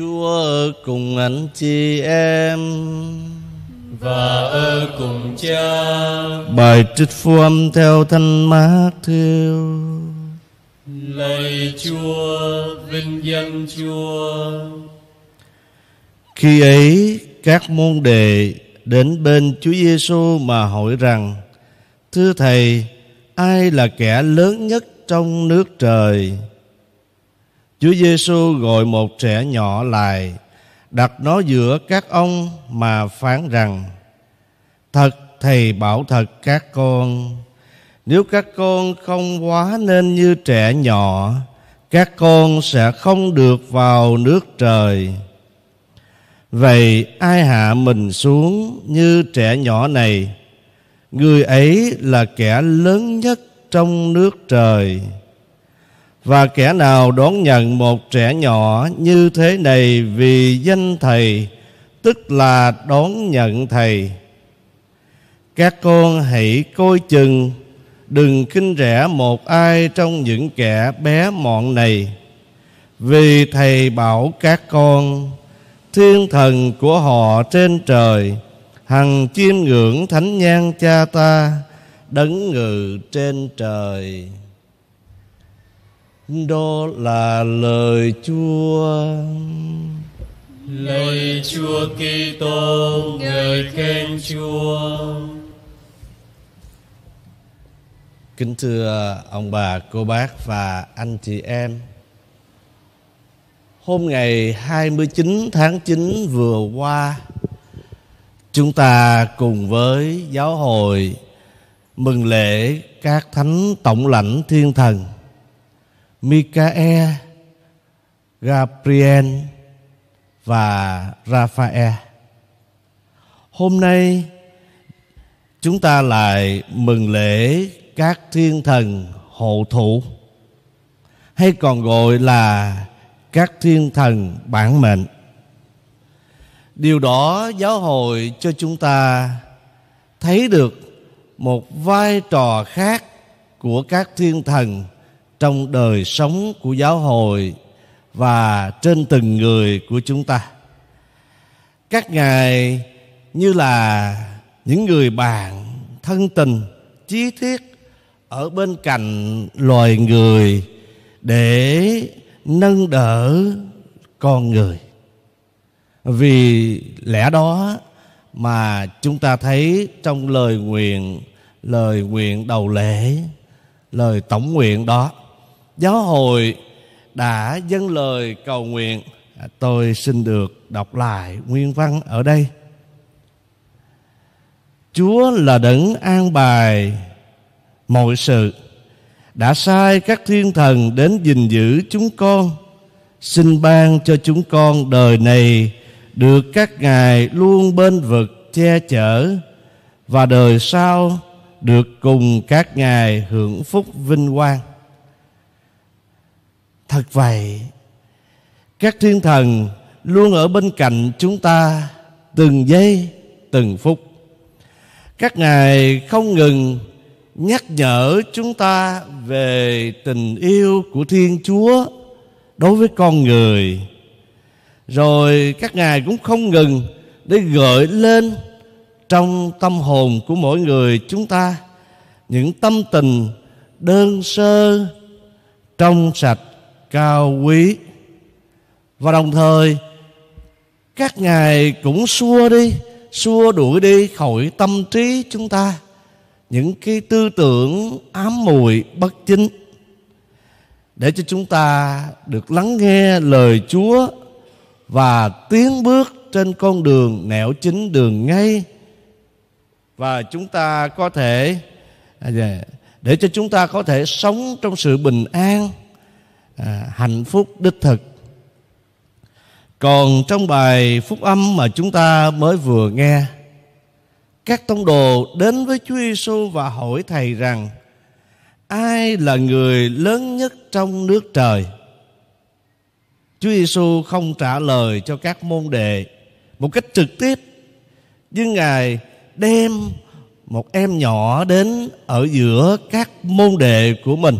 Chúa ở cùng anh chị em và ở cùng cha. Bài trích phu âm theo Thánh Mát Thiêu. Lạy Chúa, vinh danh Chúa. Khi ấy các môn đệ đến bên Chúa Giêsu mà hỏi rằng: Thưa thầy, ai là kẻ lớn nhất trong nước trời? Chúa Giêsu gọi một trẻ nhỏ lại đặt nó giữa các ông mà phán rằng thật thầy bảo thật các con nếu các con không quá nên như trẻ nhỏ các con sẽ không được vào nước trời vậy ai hạ mình xuống như trẻ nhỏ này người ấy là kẻ lớn nhất trong nước trời và kẻ nào đón nhận một trẻ nhỏ như thế này vì danh thầy tức là đón nhận thầy các con hãy coi chừng đừng khinh rẻ một ai trong những kẻ bé mọn này vì thầy bảo các con thiên thần của họ trên trời hằng chiêm ngưỡng thánh nhan cha ta đấng ngự trên trời đó là lời Chúa. Lời Chúa Kitô, người khen Chúa. Kính thưa ông bà, cô bác và anh chị em. Hôm ngày 29 tháng 9 vừa qua, chúng ta cùng với giáo hội mừng lễ các thánh tổng lãnh thiên thần Micael, Gabriel và Raphael. Hôm nay chúng ta lại mừng lễ các thiên thần hộ thủ hay còn gọi là các thiên thần bản mệnh. Điều đó giáo hội cho chúng ta thấy được một vai trò khác của các thiên thần trong đời sống của giáo hội và trên từng người của chúng ta các ngài như là những người bạn thân tình chí thiết ở bên cạnh loài người để nâng đỡ con người vì lẽ đó mà chúng ta thấy trong lời nguyện lời nguyện đầu lễ lời tổng nguyện đó giáo hội đã dâng lời cầu nguyện à, tôi xin được đọc lại nguyên văn ở đây chúa là đấng an bài mọi sự đã sai các thiên thần đến gìn giữ chúng con xin ban cho chúng con đời này được các ngài luôn bên vực che chở và đời sau được cùng các ngài hưởng phúc vinh quang thật vậy các thiên thần luôn ở bên cạnh chúng ta từng giây từng phút các ngài không ngừng nhắc nhở chúng ta về tình yêu của thiên chúa đối với con người rồi các ngài cũng không ngừng để gợi lên trong tâm hồn của mỗi người chúng ta những tâm tình đơn sơ trong sạch cao quý và đồng thời các ngài cũng xua đi xua đuổi đi khỏi tâm trí chúng ta những cái tư tưởng ám mùi bất chính để cho chúng ta được lắng nghe lời Chúa và tiến bước trên con đường nẻo chính đường ngay và chúng ta có thể à dạ, để cho chúng ta có thể sống trong sự bình an à, hạnh phúc đích thực còn trong bài phúc âm mà chúng ta mới vừa nghe các tông đồ đến với Chúa Giêsu và hỏi thầy rằng ai là người lớn nhất trong nước trời Chúa Giêsu không trả lời cho các môn đệ một cách trực tiếp nhưng ngài đem một em nhỏ đến ở giữa các môn đệ của mình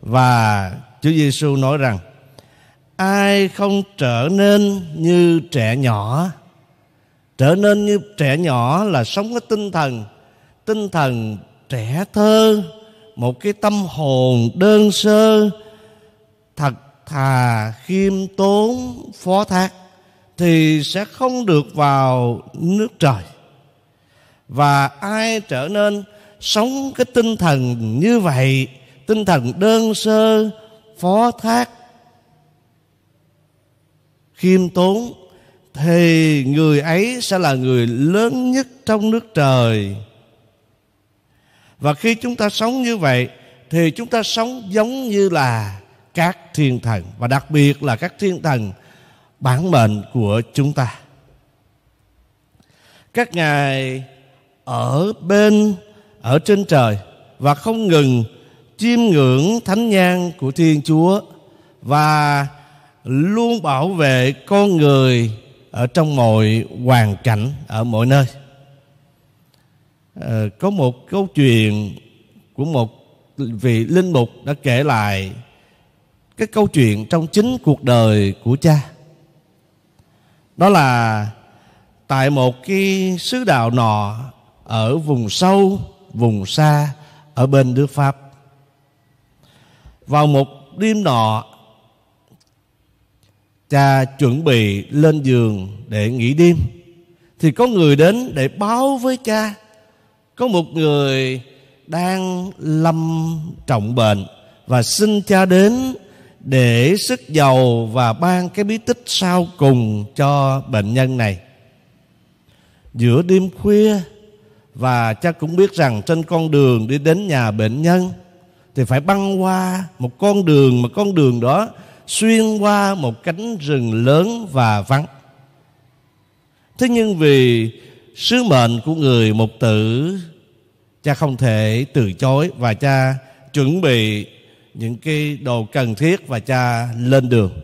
và Chúa Giêsu nói rằng ai không trở nên như trẻ nhỏ trở nên như trẻ nhỏ là sống cái tinh thần tinh thần trẻ thơ một cái tâm hồn đơn sơ thật thà khiêm tốn phó thác thì sẽ không được vào nước trời và ai trở nên sống cái tinh thần như vậy tinh thần đơn sơ phó thác khiêm tốn thì người ấy sẽ là người lớn nhất trong nước trời và khi chúng ta sống như vậy thì chúng ta sống giống như là các thiên thần và đặc biệt là các thiên thần bản mệnh của chúng ta các ngài ở bên ở trên trời và không ngừng chiêm ngưỡng thánh nhang của Thiên Chúa và luôn bảo vệ con người ở trong mọi hoàn cảnh ở mọi nơi. Ờ, có một câu chuyện của một vị linh mục đã kể lại cái câu chuyện trong chính cuộc đời của cha. Đó là tại một cái xứ đạo nọ ở vùng sâu, vùng xa ở bên nước Pháp vào một đêm nọ cha chuẩn bị lên giường để nghỉ đêm thì có người đến để báo với cha có một người đang lâm trọng bệnh và xin cha đến để sức giàu và ban cái bí tích sau cùng cho bệnh nhân này giữa đêm khuya và cha cũng biết rằng trên con đường đi đến nhà bệnh nhân thì phải băng qua một con đường mà con đường đó xuyên qua một cánh rừng lớn và vắng thế nhưng vì sứ mệnh của người mục tử cha không thể từ chối và cha chuẩn bị những cái đồ cần thiết và cha lên đường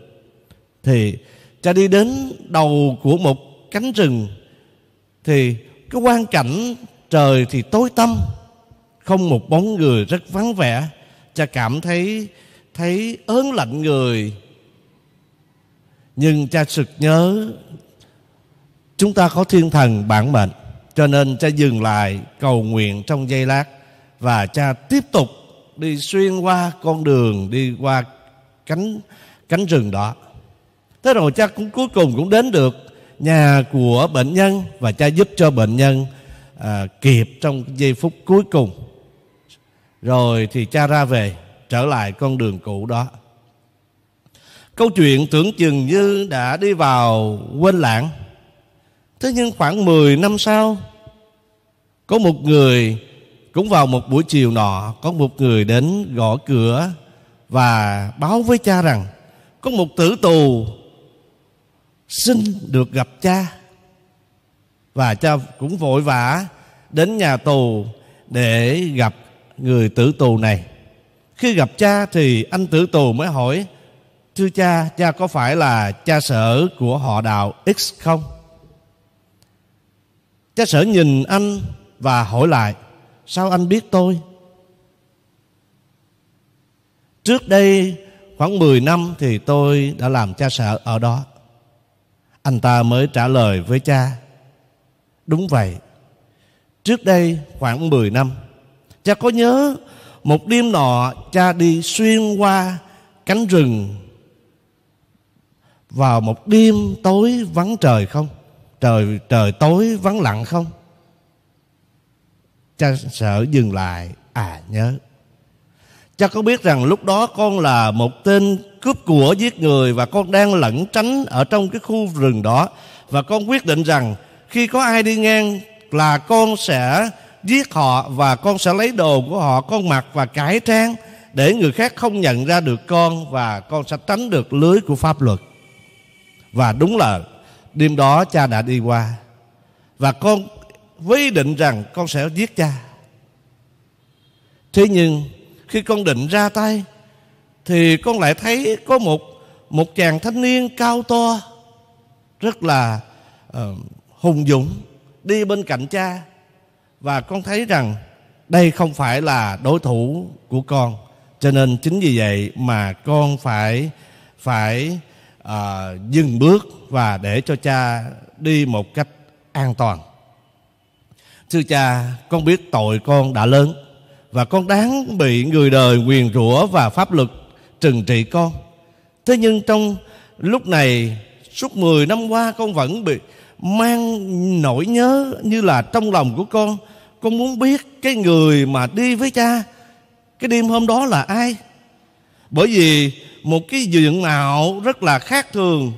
thì cha đi đến đầu của một cánh rừng thì cái quang cảnh trời thì tối tăm không một bóng người rất vắng vẻ cha cảm thấy thấy ớn lạnh người nhưng cha sực nhớ chúng ta có thiên thần bản mệnh cho nên cha dừng lại cầu nguyện trong giây lát và cha tiếp tục đi xuyên qua con đường đi qua cánh cánh rừng đó thế rồi cha cũng cuối cùng cũng đến được nhà của bệnh nhân và cha giúp cho bệnh nhân à, kịp trong giây phút cuối cùng rồi thì cha ra về trở lại con đường cũ đó câu chuyện tưởng chừng như đã đi vào quên lãng thế nhưng khoảng 10 năm sau có một người cũng vào một buổi chiều nọ có một người đến gõ cửa và báo với cha rằng có một tử tù xin được gặp cha và cha cũng vội vã đến nhà tù để gặp người tử tù này khi gặp cha thì anh tử tù mới hỏi thưa cha cha có phải là cha sở của họ đạo x không cha sở nhìn anh và hỏi lại sao anh biết tôi trước đây khoảng 10 năm thì tôi đã làm cha sở ở đó anh ta mới trả lời với cha đúng vậy trước đây khoảng 10 năm cha có nhớ một đêm nọ cha đi xuyên qua cánh rừng vào một đêm tối vắng trời không trời trời tối vắng lặng không cha sợ dừng lại à nhớ cha có biết rằng lúc đó con là một tên cướp của giết người và con đang lẩn tránh ở trong cái khu rừng đó và con quyết định rằng khi có ai đi ngang là con sẽ giết họ và con sẽ lấy đồ của họ con mặc và cải trang để người khác không nhận ra được con và con sẽ tránh được lưới của pháp luật và đúng là đêm đó cha đã đi qua và con với định rằng con sẽ giết cha thế nhưng khi con định ra tay thì con lại thấy có một một chàng thanh niên cao to rất là uh, hùng dũng đi bên cạnh cha và con thấy rằng đây không phải là đối thủ của con cho nên chính vì vậy mà con phải phải uh, dừng bước và để cho cha đi một cách an toàn thưa cha con biết tội con đã lớn và con đáng bị người đời quyền rủa và pháp luật trừng trị con thế nhưng trong lúc này suốt 10 năm qua con vẫn bị mang nỗi nhớ như là trong lòng của con con muốn biết cái người mà đi với cha cái đêm hôm đó là ai bởi vì một cái diện mạo rất là khác thường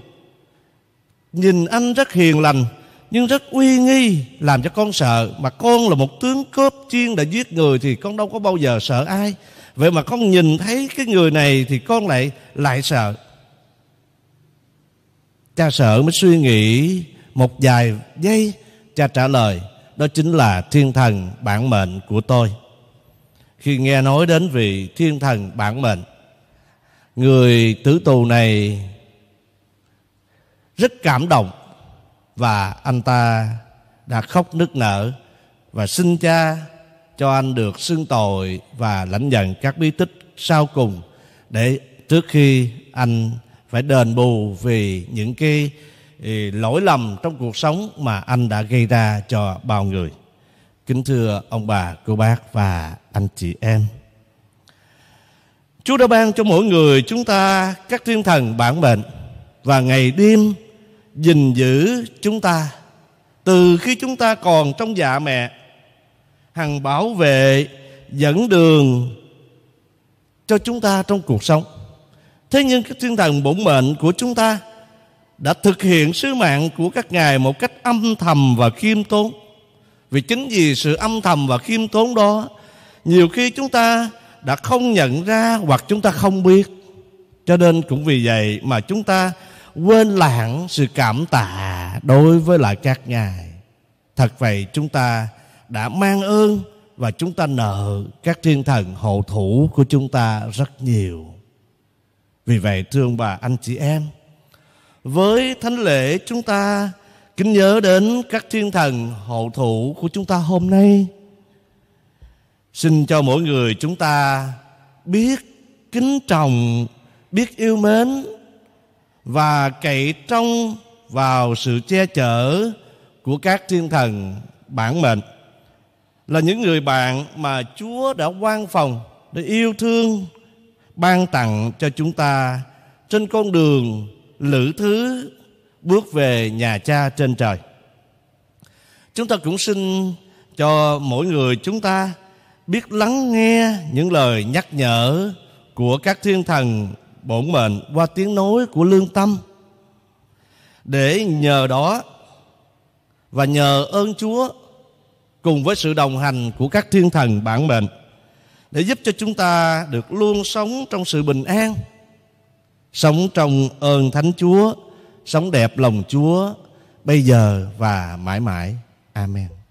nhìn anh rất hiền lành nhưng rất uy nghi làm cho con sợ mà con là một tướng cướp chuyên đã giết người thì con đâu có bao giờ sợ ai vậy mà con nhìn thấy cái người này thì con lại lại sợ cha sợ mới suy nghĩ một vài giây cha trả lời đó chính là thiên thần bản mệnh của tôi khi nghe nói đến vị thiên thần bản mệnh người tử tù này rất cảm động và anh ta đã khóc nức nở và xin cha cho anh được xưng tội và lãnh nhận các bí tích sau cùng để trước khi anh phải đền bù vì những cái lỗi lầm trong cuộc sống mà anh đã gây ra cho bao người kính thưa ông bà cô bác và anh chị em Chúa đã ban cho mỗi người chúng ta các thiên thần bản mệnh và ngày đêm gìn giữ chúng ta từ khi chúng ta còn trong dạ mẹ hằng bảo vệ dẫn đường cho chúng ta trong cuộc sống thế nhưng các thiên thần bổn mệnh của chúng ta đã thực hiện sứ mạng của các ngài một cách âm thầm và khiêm tốn vì chính vì sự âm thầm và khiêm tốn đó nhiều khi chúng ta đã không nhận ra hoặc chúng ta không biết cho nên cũng vì vậy mà chúng ta quên lãng sự cảm tạ đối với lại các ngài thật vậy chúng ta đã mang ơn và chúng ta nợ các thiên thần hộ thủ của chúng ta rất nhiều vì vậy thương bà anh chị em với thánh lễ chúng ta kính nhớ đến các thiên thần hộ thủ của chúng ta hôm nay. Xin cho mỗi người chúng ta biết kính trọng, biết yêu mến và cậy trông vào sự che chở của các thiên thần bản mệnh là những người bạn mà Chúa đã quan phòng để yêu thương ban tặng cho chúng ta trên con đường lữ thứ bước về nhà cha trên trời chúng ta cũng xin cho mỗi người chúng ta biết lắng nghe những lời nhắc nhở của các thiên thần bổn mệnh qua tiếng nói của lương tâm để nhờ đó và nhờ ơn Chúa cùng với sự đồng hành của các thiên thần bản mệnh để giúp cho chúng ta được luôn sống trong sự bình an sống trong ơn Thánh Chúa, sống đẹp lòng Chúa bây giờ và mãi mãi. Amen.